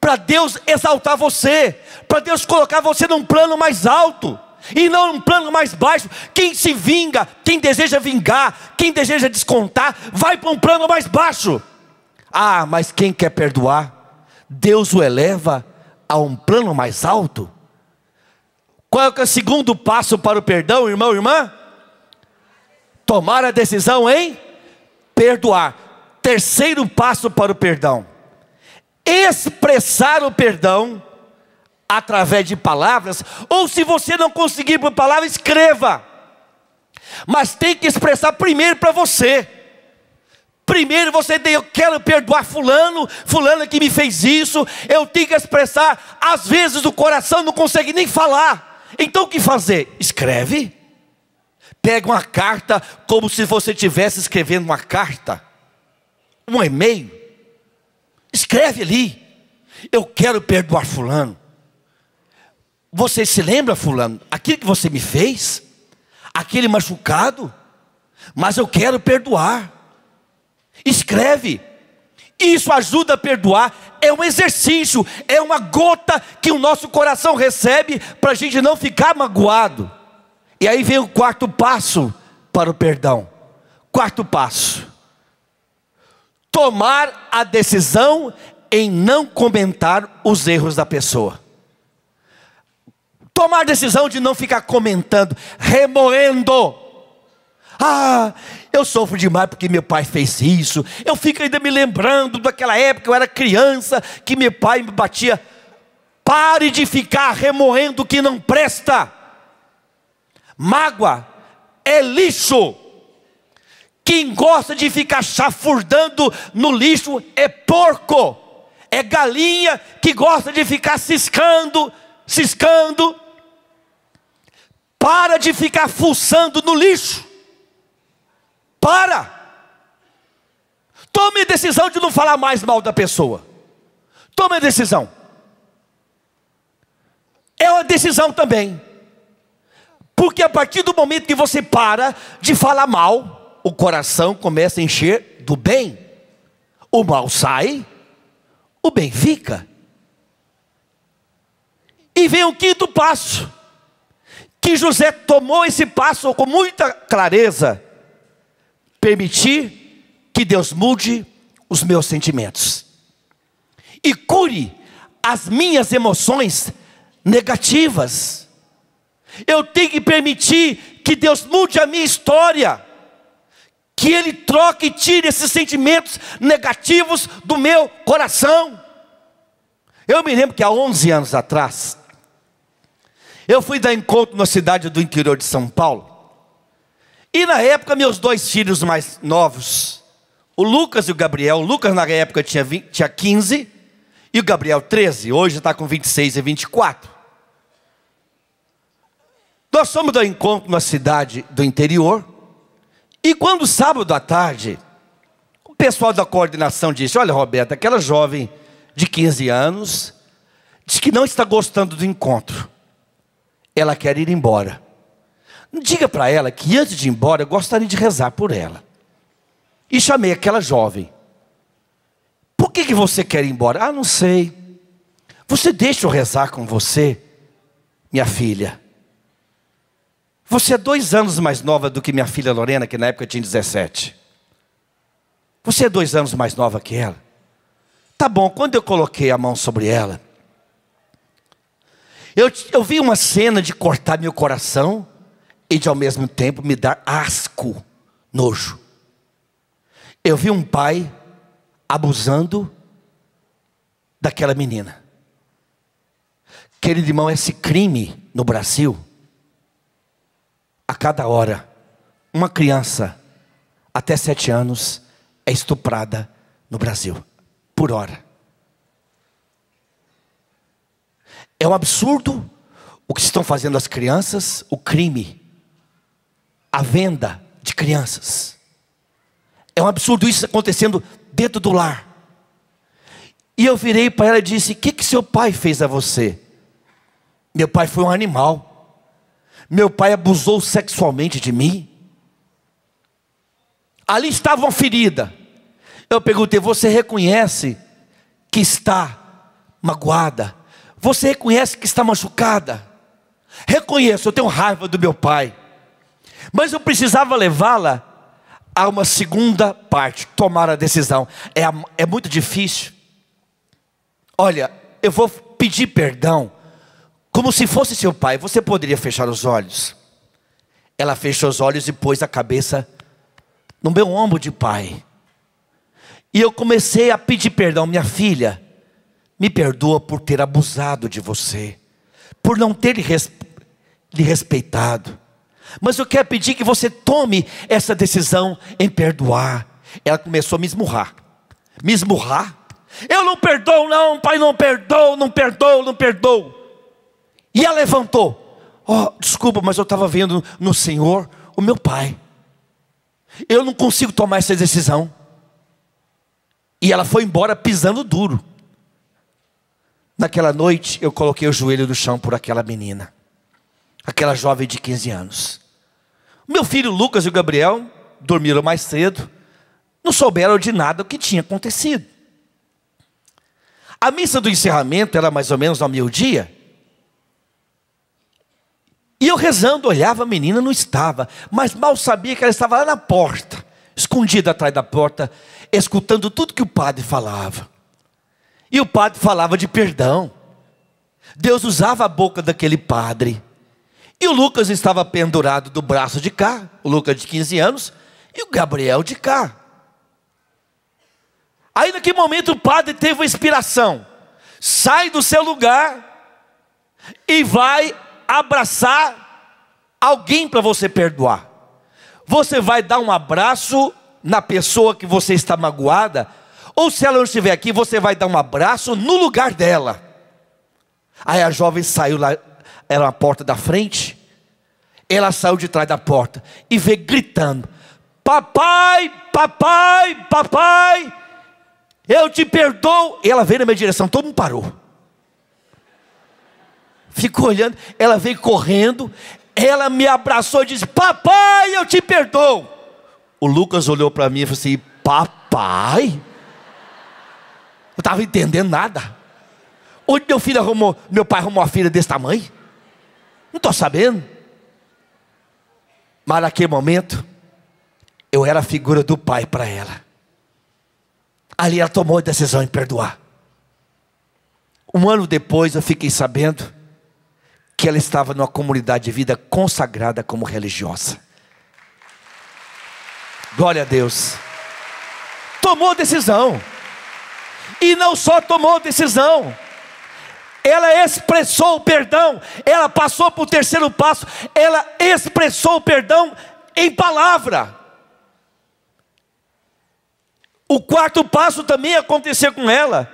para Deus exaltar você, para Deus colocar você num plano mais alto e não num plano mais baixo. Quem se vinga, quem deseja vingar, quem deseja descontar, vai para um plano mais baixo. Ah, mas quem quer perdoar, Deus o eleva a um plano mais alto. Qual é o segundo passo para o perdão, irmão, irmã? Tomar a decisão em perdoar terceiro passo para o perdão: expressar o perdão através de palavras, ou se você não conseguir por palavra, escreva. Mas tem que expressar primeiro para você. Primeiro você tem, eu quero perdoar fulano, fulano que me fez isso, eu tenho que expressar, às vezes o coração não consegue nem falar. Então o que fazer? Escreve. Pega uma carta como se você estivesse escrevendo uma carta um e-mail, escreve ali. Eu quero perdoar Fulano. Você se lembra, Fulano, aquilo que você me fez, aquele machucado, mas eu quero perdoar. Escreve. Isso ajuda a perdoar, é um exercício, é uma gota que o nosso coração recebe para a gente não ficar magoado. E aí vem o quarto passo para o perdão. Quarto passo tomar a decisão em não comentar os erros da pessoa. Tomar a decisão de não ficar comentando, remoendo. Ah, eu sofro demais porque meu pai fez isso. Eu fico ainda me lembrando daquela época, eu era criança, que meu pai me batia. Pare de ficar remoendo o que não presta. Mágoa é lixo. Quem gosta de ficar chafurdando no lixo é porco, é galinha que gosta de ficar ciscando, ciscando. Para de ficar fuçando no lixo. Para. Tome decisão de não falar mais mal da pessoa. Tome a decisão. É uma decisão também. Porque a partir do momento que você para de falar mal, o coração começa a encher do bem. O mal sai, o bem fica. E vem o quinto passo, que José tomou esse passo com muita clareza: permitir que Deus mude os meus sentimentos e cure as minhas emoções negativas. Eu tenho que permitir que Deus mude a minha história que Ele troque e tire esses sentimentos negativos do meu coração. Eu me lembro que há 11 anos atrás, eu fui dar encontro na cidade do interior de São Paulo, e na época meus dois filhos mais novos, o Lucas e o Gabriel, o Lucas na época tinha, 20, tinha 15 e o Gabriel 13, hoje está com 26 e 24. Nós fomos dar encontro na cidade do interior, e quando sábado à tarde, o pessoal da coordenação disse: Olha, Roberta, aquela jovem de 15 anos diz que não está gostando do encontro. Ela quer ir embora. Diga para ela que antes de ir embora eu gostaria de rezar por ela. E chamei aquela jovem. Por que, que você quer ir embora? Ah, não sei. Você deixa eu rezar com você, minha filha. Você é dois anos mais nova do que minha filha Lorena, que na época tinha 17. Você é dois anos mais nova que ela. Tá bom, quando eu coloquei a mão sobre ela, eu, eu vi uma cena de cortar meu coração e de ao mesmo tempo me dar asco, nojo. Eu vi um pai abusando daquela menina. Querido irmão, esse crime no Brasil a cada hora, uma criança até sete anos é estuprada no Brasil, por hora. É um absurdo o que estão fazendo as crianças, o crime, a venda de crianças. É um absurdo isso acontecendo dentro do lar. E eu virei para ela e disse: O que, que seu pai fez a você? Meu pai foi um animal. Meu pai abusou sexualmente de mim. Ali estava uma ferida. Eu perguntei: Você reconhece que está magoada? Você reconhece que está machucada? Reconheço, eu tenho raiva do meu pai. Mas eu precisava levá-la a uma segunda parte, tomar a decisão. É, é muito difícil. Olha, eu vou pedir perdão como se fosse seu pai, você poderia fechar os olhos? Ela fechou os olhos e pôs a cabeça no meu ombro de pai. E eu comecei a pedir perdão, minha filha, me perdoa por ter abusado de você, por não ter lhe respeitado. Mas eu quero pedir que você tome essa decisão em perdoar. Ela começou a me esmurrar. Me esmurrar? Eu não perdoo, não, pai, não perdoo, não perdoo, não perdoo. E ela levantou. Oh, desculpa, mas eu estava vendo no Senhor o meu pai. Eu não consigo tomar essa decisão. E ela foi embora pisando duro. Naquela noite eu coloquei o joelho no chão por aquela menina, aquela jovem de 15 anos. Meu filho Lucas e o Gabriel dormiram mais cedo, não souberam de nada o que tinha acontecido. A missa do encerramento era mais ou menos ao meio-dia. E eu rezando, olhava, a menina não estava, mas mal sabia que ela estava lá na porta, escondida atrás da porta, escutando tudo que o padre falava. E o padre falava de perdão. Deus usava a boca daquele padre. E o Lucas estava pendurado do braço de cá, o Lucas de 15 anos, e o Gabriel de cá. Aí naquele momento o padre teve uma inspiração. Sai do seu lugar e vai abraçar alguém para você perdoar. Você vai dar um abraço na pessoa que você está magoada, ou se ela não estiver aqui, você vai dar um abraço no lugar dela. Aí a jovem saiu lá, era na porta da frente, ela saiu de trás da porta e veio gritando: Papai, papai, papai, eu te perdoo. E ela veio na minha direção, todo mundo parou ficou olhando, ela veio correndo, ela me abraçou e disse: Papai, eu te perdoo. O Lucas olhou para mim e falou assim: Papai? Eu estava entendendo nada. Onde meu filho arrumou, meu pai arrumou uma filha desse tamanho? Não estou sabendo. Mas naquele momento, eu era a figura do pai para ela. Ali ela tomou a decisão de perdoar. Um ano depois eu fiquei sabendo que ela estava numa comunidade de vida consagrada como religiosa. Glória a Deus. Tomou decisão. E não só tomou decisão, ela expressou o perdão, ela passou para o terceiro passo, ela expressou o perdão em palavra. O quarto passo também aconteceu com ela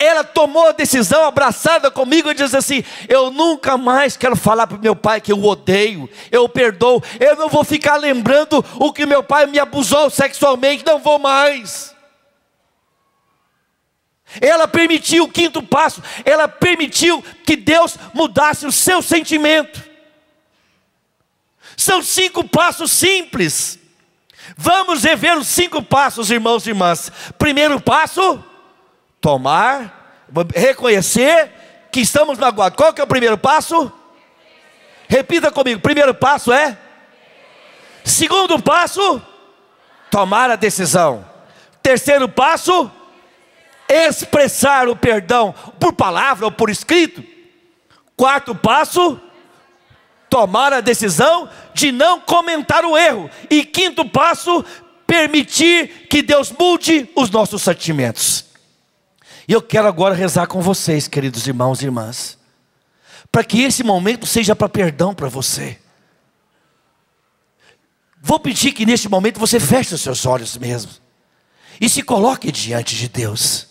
ela tomou a decisão abraçada comigo e diz assim: Eu nunca mais quero falar para meu pai que eu odeio, eu perdoo, eu não vou ficar lembrando o que meu pai me abusou sexualmente, não vou mais. Ela permitiu o quinto passo, ela permitiu que Deus mudasse o seu sentimento. São cinco passos simples. Vamos rever os cinco passos, irmãos e irmãs. Primeiro passo, tomar, reconhecer que estamos magoados. Qual que é o primeiro passo? Repita comigo. Primeiro passo é? Segundo passo, tomar a decisão. Terceiro passo, expressar o perdão por palavra ou por escrito. Quarto passo, tomar a decisão de não comentar o erro. E quinto passo, permitir que Deus mude os nossos sentimentos. E eu quero agora rezar com vocês, queridos irmãos e irmãs, para que esse momento seja para perdão para você. Vou pedir que neste momento você feche os seus olhos mesmo e se coloque diante de Deus.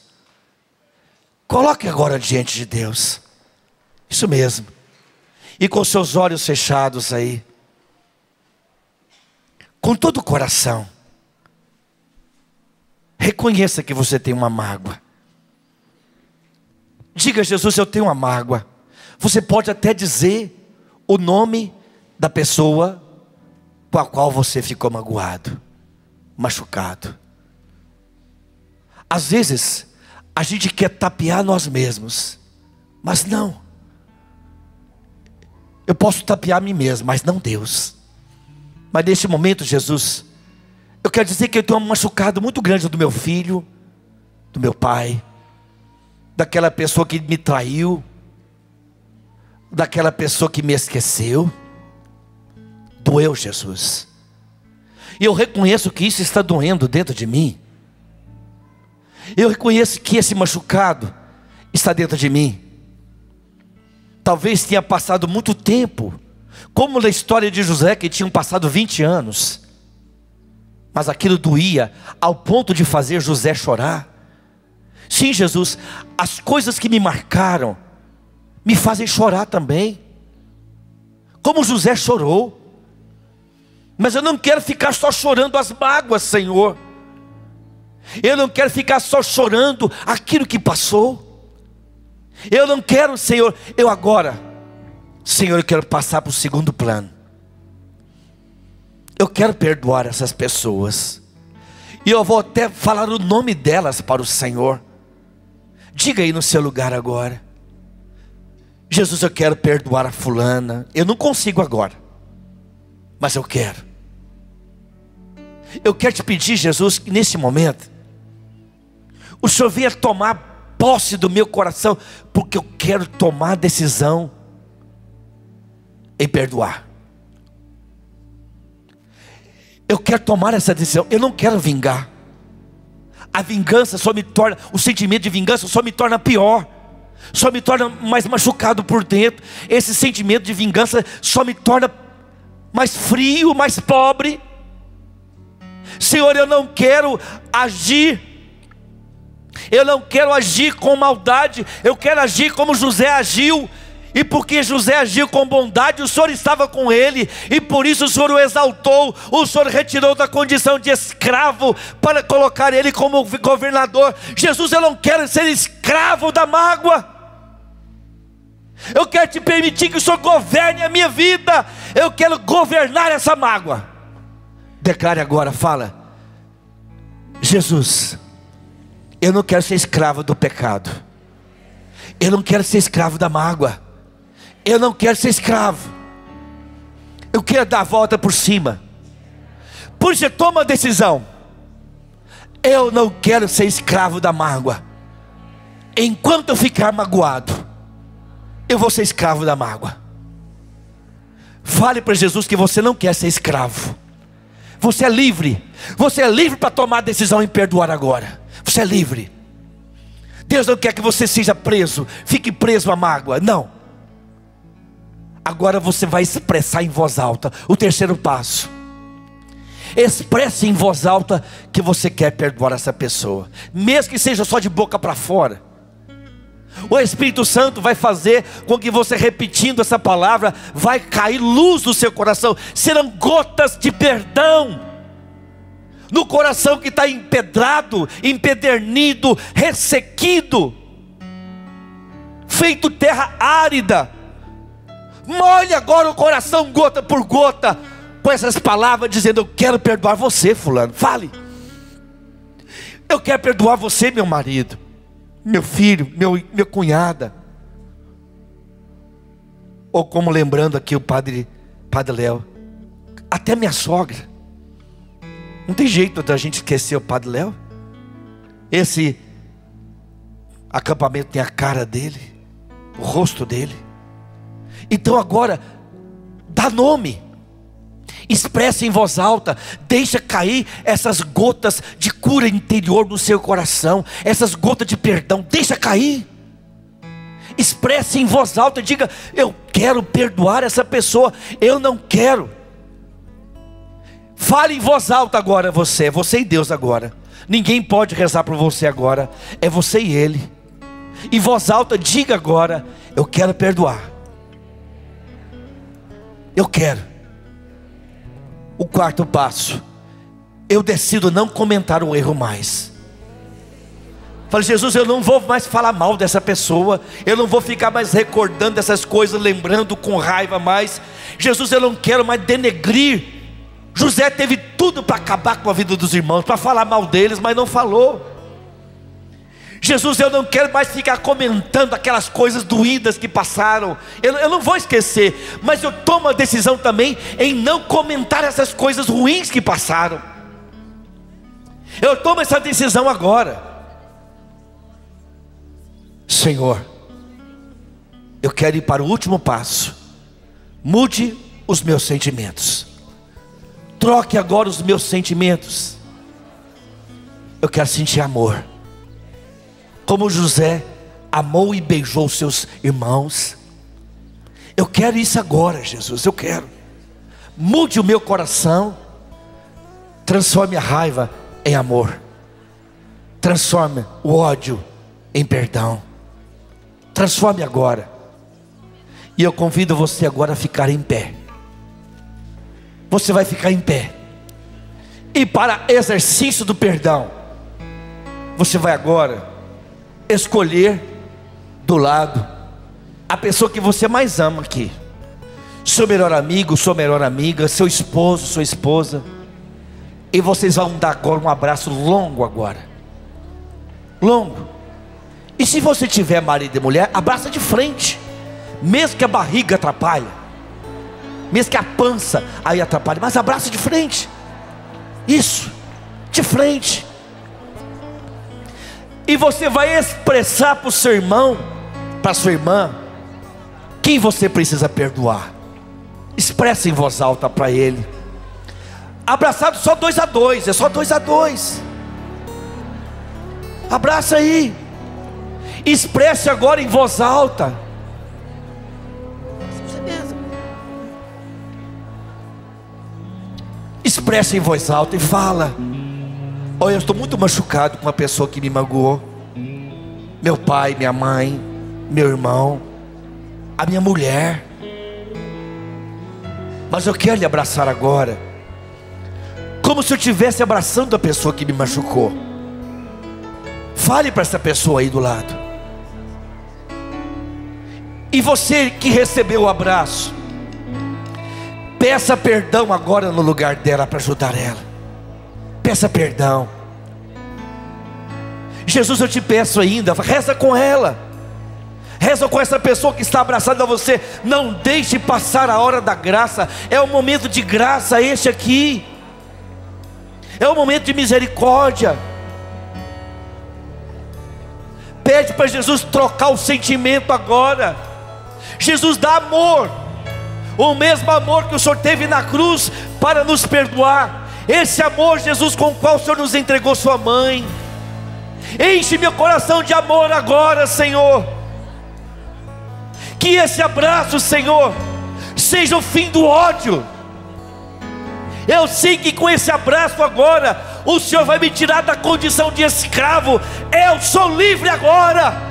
Coloque agora diante de Deus. Isso mesmo. E com seus olhos fechados aí, com todo o coração, reconheça que você tem uma mágoa. Diga, Jesus, eu tenho uma mágoa. Você pode até dizer o nome da pessoa com a qual você ficou magoado, machucado. Às vezes, a gente quer tapear nós mesmos, mas não. Eu posso tapear a mim mesmo, mas não Deus. Mas neste momento, Jesus, eu quero dizer que eu tenho um machucado muito grande do meu filho, do meu pai, daquela pessoa que me traiu, daquela pessoa que me esqueceu. Doeu, Jesus. E eu reconheço que isso está doendo dentro de mim. Eu reconheço que esse machucado está dentro de mim. Talvez tenha passado muito tempo, como na história de José, que tinham passado 20 anos. Mas aquilo doía ao ponto de fazer José chorar. Sim, Jesus, as coisas que me marcaram me fazem chorar também. Como José chorou. Mas eu não quero ficar só chorando as mágoas, Senhor. Eu não quero ficar só chorando aquilo que passou. Eu não quero, Senhor, eu agora, Senhor, eu quero passar para o segundo plano. Eu quero perdoar essas pessoas. E eu vou até falar o nome delas para o Senhor. Diga aí no seu lugar agora. Jesus, eu quero perdoar a fulana. Eu não consigo agora, mas eu quero. Eu quero te pedir, Jesus, que nesse momento, o Senhor venha tomar posse do meu coração, porque eu quero tomar decisão em perdoar. Eu quero tomar essa decisão, eu não quero vingar a vingança só me torna, o sentimento de vingança só me torna pior, só me torna mais machucado por dentro. Esse sentimento de vingança só me torna mais frio, mais pobre. Senhor, eu não quero agir, eu não quero agir com maldade, eu quero agir como José agiu, e porque José agiu com bondade, o Senhor estava com ele, e por isso o Senhor o exaltou, o Senhor retirou da condição de escravo para colocar ele como governador. Jesus, eu não quero ser escravo da mágoa. Eu quero te permitir que o Senhor governe a minha vida. Eu quero governar essa mágoa. Declare agora, fala. Jesus, eu não quero ser escravo do pecado. Eu não quero ser escravo da mágoa. Eu não quero ser escravo. Eu quero dar a volta por cima. Por isso, toma a decisão. Eu não quero ser escravo da mágoa. Enquanto eu ficar magoado, eu vou ser escravo da mágoa. Fale para Jesus que você não quer ser escravo. Você é livre. Você é livre para tomar a decisão em perdoar agora. Você é livre. Deus não quer que você seja preso, fique preso à mágoa. Não. Agora você vai expressar em voz alta o terceiro passo. Expresse em voz alta que você quer perdoar essa pessoa, mesmo que seja só de boca para fora. O Espírito Santo vai fazer com que você repetindo essa palavra vai cair luz no seu coração, serão gotas de perdão no coração que está empedrado, empedernido, ressequido, feito terra árida molhe agora o coração gota por gota com essas palavras, dizendo: Eu quero perdoar você, Fulano. Fale, eu quero perdoar você, meu marido, meu filho, meu, minha cunhada. Ou como lembrando aqui o padre, padre Léo, até minha sogra. Não tem jeito da gente esquecer o padre Léo. Esse acampamento tem a cara dele, o rosto dele. Então agora, dá nome. Expressa em voz alta, deixa cair essas gotas de cura interior no seu coração, essas gotas de perdão, deixa cair. Expresse em voz alta, diga: Eu quero perdoar essa pessoa, eu não quero. Fale em voz alta agora, é você, é você e Deus agora. Ninguém pode rezar por você agora, é você e Ele. Em voz alta, diga agora: Eu quero perdoar eu quero. O quarto passo, eu decido não comentar o erro mais. Falei, Jesus, eu não vou mais falar mal dessa pessoa, eu não vou ficar mais recordando essas coisas, lembrando com raiva mais. Jesus, eu não quero mais denegrir. José teve tudo para acabar com a vida dos irmãos, para falar mal deles, mas não falou. Jesus, eu não quero mais ficar comentando aquelas coisas doídas que passaram. Eu, eu não vou esquecer, mas eu tomo a decisão também em não comentar essas coisas ruins que passaram. Eu tomo essa decisão agora. Senhor, eu quero ir para o último passo. Mude os meus sentimentos. Troque agora os meus sentimentos. Eu quero sentir amor como José amou e beijou seus irmãos. Eu quero isso agora, Jesus, eu quero. Mude o meu coração, transforme a raiva em amor, transforme o ódio em perdão. Transforme agora. E eu convido você agora a ficar em pé. Você vai ficar em pé. E para exercício do perdão, você vai agora escolher do lado a pessoa que você mais ama aqui. Seu melhor amigo, sua melhor amiga, seu esposo, sua esposa. E vocês vão dar agora um abraço longo agora. Longo. E se você tiver marido e mulher, abraça de frente. Mesmo que a barriga atrapalhe. Mesmo que a pança aí atrapalhe, mas abraça de frente. Isso. De frente e você vai expressar para o seu irmão, para sua irmã, quem você precisa perdoar. Expressa em voz alta para ele. Abraçado só dois a dois, é só dois a dois. Abraça aí. Expresse agora em voz alta. Expressa em voz alta e fala. Olha, eu estou muito machucado com uma pessoa que me magoou. Meu pai, minha mãe, meu irmão, a minha mulher. Mas eu quero lhe abraçar agora, como se eu estivesse abraçando a pessoa que me machucou. Fale para essa pessoa aí do lado. E você que recebeu o abraço, peça perdão agora no lugar dela para ajudar ela peça perdão. Jesus, eu te peço ainda, reza com ela. Reza com essa pessoa que está abraçada a você. Não deixe passar a hora da graça. É o momento de graça este aqui. É o momento de misericórdia. Pede para Jesus trocar o sentimento agora. Jesus dá amor. O mesmo amor que o Senhor teve na cruz para nos perdoar. Esse amor, Jesus, com o qual o Senhor nos entregou Sua mãe. Enche meu coração de amor agora, Senhor. Que esse abraço, Senhor, seja o fim do ódio. Eu sei que com esse abraço agora, o Senhor vai me tirar da condição de escravo. Eu sou livre agora.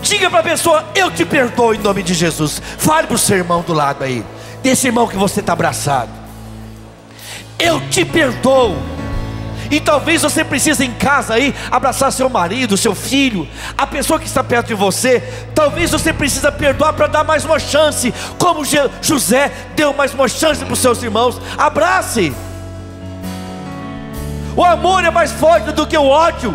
Diga para a pessoa: Eu te perdoo em nome de Jesus. Fale para o seu irmão do lado aí, desse irmão que você está abraçado eu te perdoo. E talvez você precise em casa aí abraçar seu marido, seu filho, a pessoa que está perto de você. Talvez você precise perdoar para dar mais uma chance, como José deu mais uma chance para os seus irmãos. Abrace. O amor é mais forte do que o ódio.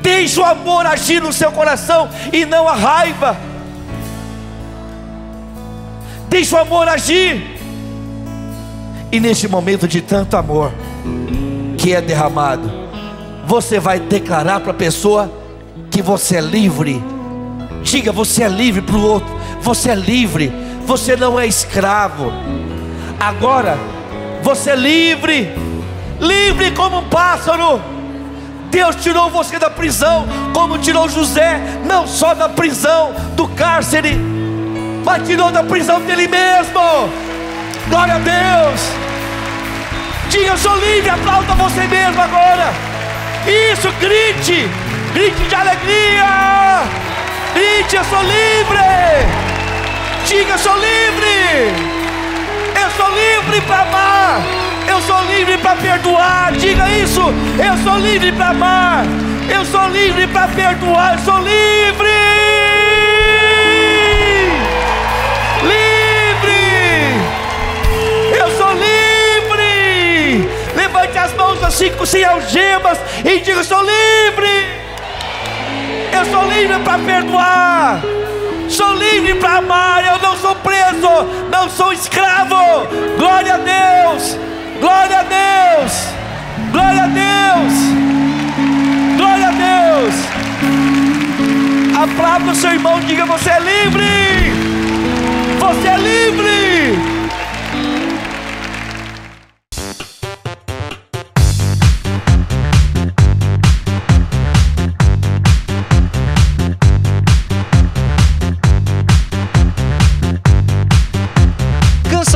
Deixe o amor agir no seu coração e não a raiva. Deixe o amor agir. E neste momento de tanto amor que é derramado, você vai declarar para a pessoa que você é livre. Diga, você é livre para o outro. Você é livre. Você não é escravo. Agora, você é livre. Livre como um pássaro. Deus tirou você da prisão, como tirou José, não só da prisão, do cárcere, mas tirou da prisão dele mesmo. Glória a Deus. Diga, eu sou livre, aplauda você mesmo agora. Isso, grite, grite de alegria. Grite, eu sou livre. Diga, eu sou livre. Eu sou livre para amar. Eu sou livre para perdoar. Diga isso. Eu sou livre para amar. Eu sou livre para perdoar. Eu sou livre. mãos assim, sem algemas, e diga: Sou livre. Eu sou livre para perdoar. Sou livre para amar. Eu não sou preso. Não sou escravo. Glória a Deus. Glória a Deus. Glória a Deus. Glória a Deus. Aplauda o seu irmão. Diga: Você é livre. Você é livre.